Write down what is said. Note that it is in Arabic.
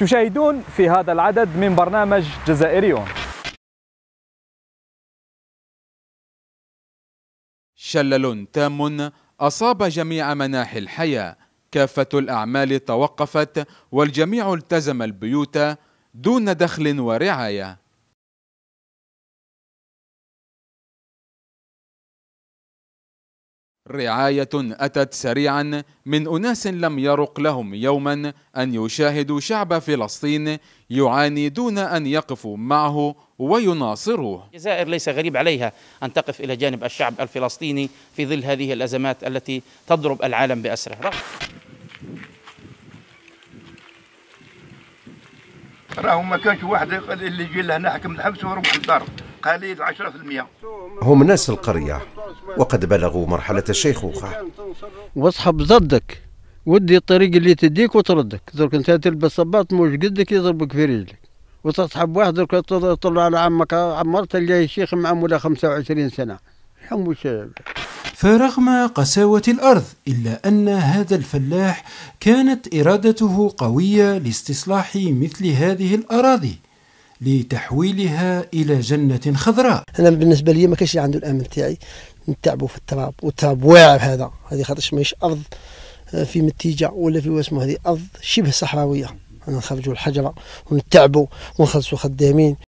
تشاهدون في هذا العدد من برنامج جزائريون شلل تام أصاب جميع مناحي الحياة كافة الأعمال توقفت والجميع التزم البيوت دون دخل ورعاية رعاية أتت سريعا من أناس لم يرق لهم يوما أن يشاهدوا شعب فلسطين يعاني دون أن يقفوا معه ويناصروه الجزائر ليس غريب عليها أن تقف إلى جانب الشعب الفلسطيني في ظل هذه الأزمات التي تضرب العالم بأسره راهو ما كانش واحد اللي يجي لهنا حكم الحبس ويروح الدار قليل 10% هم ناس القرية وقد بلغوا مرحلة الشيخوخة واصحب ضدك ودي الطريق اللي تديك وتردك درك انت تلبس صباط موش قدك يضربك في رجلك وتصحب واحد درك تطلع على عمك عمر تلقاه شيخ مع ولا 25 سنة حمو فرغم قساوة الأرض إلا أن هذا الفلاح كانت إرادته قوية لاستصلاح مثل هذه الأراضي لتحويلها إلى جنة خضراء أنا بالنسبة لي ما كانش عنده الأمل تاعي نتعبوا في التراب والتراب واعر هذا هذه خاطرش ماهيش ارض آه، في متيجه ولا في واسمه هذه ارض شبه صحراويه انا نخرجوا الحجره ونتعبوا ونخلصوا خدامين